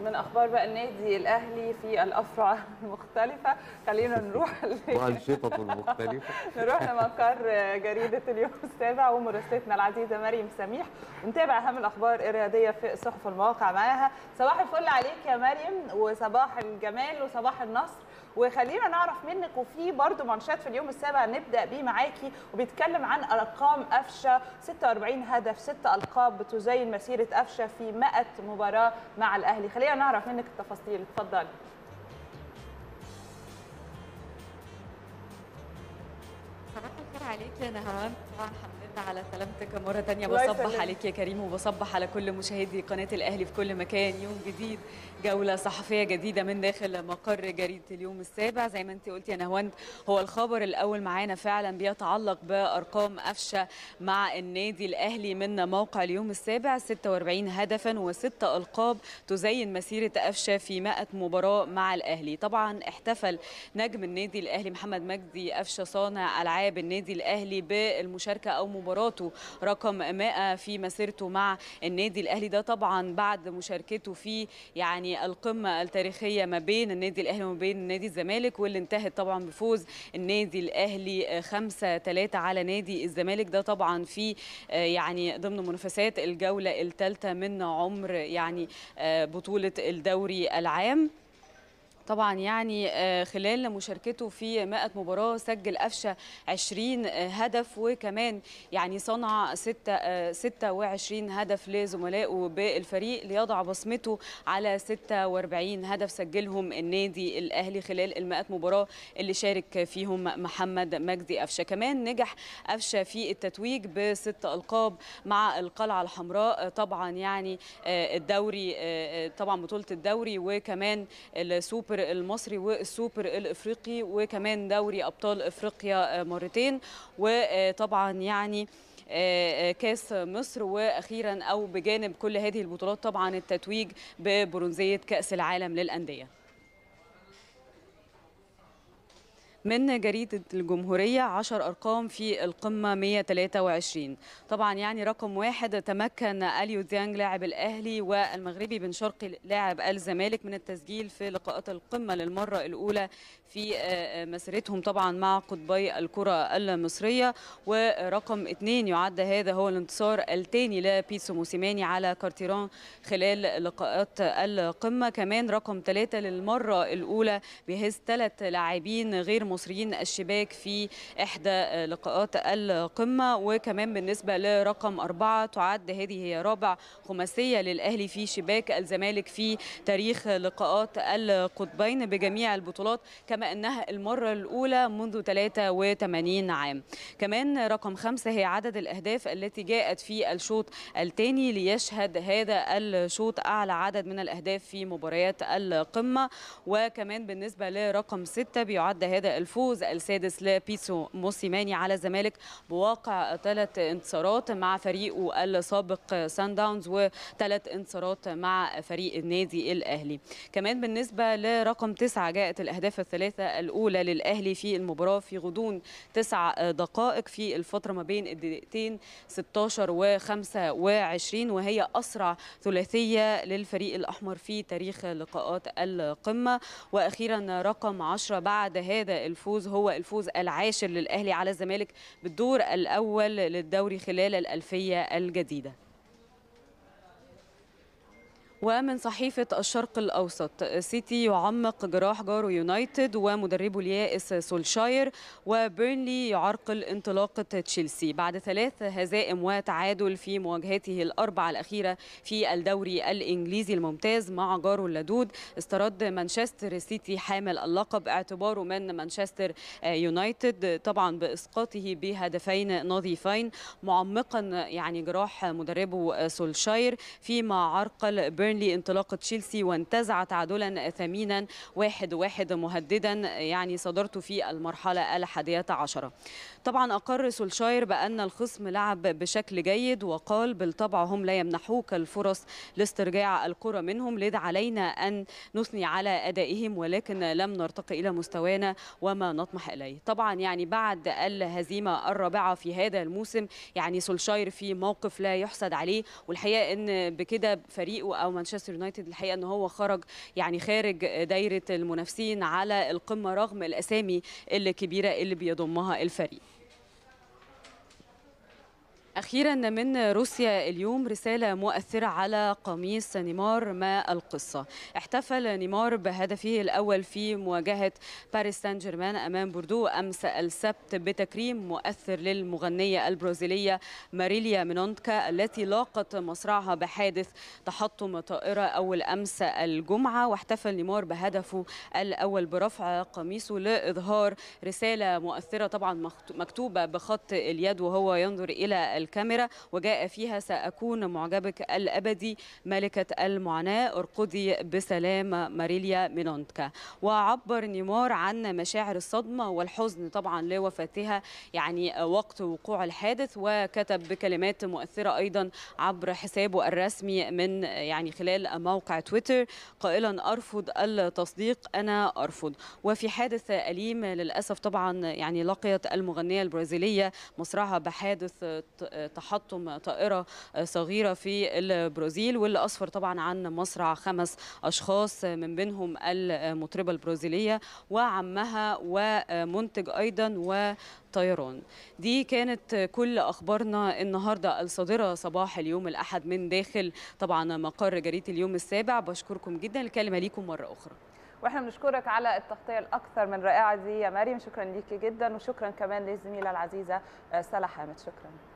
نخرج طيب، من اخبار بقى النادي الاهلي في الافرع المختلفه خلينا نروح والشطط المختلفه نروح لمقر جريده اليوم السابع ومراسلتنا العزيزه مريم سميح نتابع اهم الاخبار الرياضيه في صحف المواقع معاها صباح الفل عليك يا مريم وصباح الجمال وصباح النصر وخلينا نعرف منك وفي برضه منشات في اليوم السابع نبدا بيه معاكي وبيتكلم عن ارقام قفشه 46 هدف 6 القاب بتزين مسيره قفشه في 100 مباراه مع الاهلي خلينا الجايه نعرف منك التفاصيل تفضل يا نهان طبعا حمدت على سلامتك مره ثانيه بصبح عليك يا كريم وبصبح على كل مشاهدي قناه الاهلي في كل مكان يوم جديد جوله صحفيه جديده من داخل مقر جريده اليوم السابع زي ما انت قلتي يا نهوان هو الخبر الاول معانا فعلا بيتعلق بارقام قفشه مع النادي الاهلي من موقع اليوم السابع 46 هدفا وستة القاب تزين مسيره قفشه في 100 مباراه مع الاهلي طبعا احتفل نجم النادي الاهلي محمد مجدي قفشه صانع العاب النادي الاهلي الأهلي بالمشاركة أو مباراته رقم 100 في مسيرته مع النادي الأهلي ده طبعا بعد مشاركته في يعني القمة التاريخية ما بين النادي الأهلي وما بين نادي الزمالك واللي انتهت طبعا بفوز النادي الأهلي 5 3 على نادي الزمالك ده طبعا في آه، يعني ضمن منافسات الجولة الثالثة من عمر يعني آه، بطولة الدوري العام طبعا يعني آه، خلال مشاركته في 100 مباراه سجل قفشه 20 آه، هدف وكمان يعني صنع 6 26 آه، هدف لزملائه بالفريق ليضع بصمته على 46 هدف سجلهم النادي الاهلي خلال ال 100 مباراه اللي شارك فيهم محمد مجدي قفشه كمان نجح قفشه في التتويج بست القاب مع القلعه الحمراء طبعا يعني الدوري طبعا بطوله الدوري وكمان السوبر السوبر المصري والسوبر الافريقي وكمان دوري ابطال افريقيا آه، مرتين وطبعا يعني آه، آه، كاس مصر واخيرا او بجانب كل هذه البطولات طبعا التتويج ببرونزيه كاس العالم للانديه من جريدة الجمهورية 10 أرقام في القمة 123 طبعا يعني رقم واحد تمكن أليو ديانج لاعب الأهلي والمغربي بن شرقي لاعب الزمالك من التسجيل في لقاءات القمة للمرة الأولى في آه، آه، مسيرتهم طبعا مع قطبي الكرة المصرية ورقم اثنين يعد هذا هو الانتصار الثاني لبيتسو موسيماني على كارتيران خلال لقاءات القمة كمان رقم ثلاثة للمرة الأولى بهز ثلاث لاعبين غير مصريين الشباك في إحدى لقاءات القمة وكمان بالنسبة لرقم أربعة تعد هذه هي رابع خماسية للأهلي في شباك الزمالك في تاريخ لقاءات القطبين بجميع البطولات كما أنها المرة الأولى منذ 83 عام كمان رقم خمسة هي عدد الأهداف التي جاءت في الشوط الثاني ليشهد هذا الشوط أعلى عدد من الأهداف في مباريات القمة وكمان بالنسبة لرقم ستة بيعد هذا الفوز السادس لبيتسو موسيماني على الزمالك بواقع ثلاث انتصارات مع فريقه السابق سان داونز وثلاث انتصارات مع فريق النادي الاهلي كمان بالنسبه لرقم تسعه جاءت الاهداف الثلاثه الاولى للاهلي في المباراه في غضون تسع دقائق في الفتره ما بين الدقيقتين 16 و 25 وهي اسرع ثلاثيه للفريق الاحمر في تاريخ لقاءات القمه واخيرا رقم 10 بعد هذا الفوز هو الفوز العاشر للأهلي على الزمالك بالدور الأول للدوري خلال الألفية الجديدة ومن صحيفة الشرق الأوسط سيتي يعمق جراح جارو يونايتد ومدربه اليائس سولشاير وبيرنلي يعرقل انطلاقة تشيلسي بعد ثلاث هزائم وتعادل في مواجهته الأربعة الأخيرة في الدوري الإنجليزي الممتاز مع جاره اللدود استرد مانشستر سيتي حامل اللقب اعتباره من مانشستر يونايتد طبعا بإسقاطه بهدفين نظيفين معمقا يعني جراح مدربه سولشاير فيما عرقل بيرنلي بيرنلي انطلاقة تشيلسي وانتزع تعادلا ثمينا واحد واحد مهددا يعني صدرته في المرحلة الحادية عشرة طبعا أقر سولشاير بأن الخصم لعب بشكل جيد وقال بالطبع هم لا يمنحوك الفرص لاسترجاع الكرة منهم لذا علينا أن نثني على أدائهم ولكن لم نرتقي إلى مستوانا وما نطمح إليه طبعا يعني بعد الهزيمة الرابعة في هذا الموسم يعني سولشاير في موقف لا يحسد عليه والحقيقة أن بكده فريقه أو مانشستر يونايتد الحقيقه ان هو خرج يعني خارج دايره المنافسين على القمه رغم الاسامي الكبيره اللي بيضمها الفريق أخيرا من روسيا اليوم رسالة مؤثرة على قميص نيمار ما القصة احتفل نيمار بهدفه الأول في مواجهة باريس سان جيرمان أمام بوردو أمس السبت بتكريم مؤثر للمغنية البرازيلية ماريليا مينونتكا التي لاقت مصرعها بحادث تحطم طائرة أول أمس الجمعة واحتفل نيمار بهدفه الأول برفع قميصه لإظهار رسالة مؤثرة طبعا مكتوبة بخط اليد وهو ينظر إلى الكاميرا وجاء فيها سأكون معجبك الأبدي ملكة المعاناة ارقدي بسلام ماريليا مينونتكا وعبر نيمار عن مشاعر الصدمة والحزن طبعا لوفاتها يعني وقت وقوع الحادث وكتب بكلمات مؤثرة أيضا عبر حسابه الرسمي من يعني خلال موقع تويتر قائلا أرفض التصديق أنا أرفض وفي حادث أليم للأسف طبعا يعني لقيت المغنية البرازيلية مصرعها بحادث تحطم طائرة صغيرة في البرازيل واللي أسفر طبعا عن مصرع خمس أشخاص من بينهم المطربة البرازيلية وعمها ومنتج أيضا و طيران دي كانت كل أخبارنا النهاردة الصادرة صباح اليوم الأحد من داخل طبعا مقر جريدة اليوم السابع بشكركم جدا الكلمة ليكم مرة أخرى واحنا بنشكرك على التغطيه الاكثر من رائعه دي يا مريم شكرا ليكي جدا وشكرا كمان للزميله العزيزه سلا حامد شكرا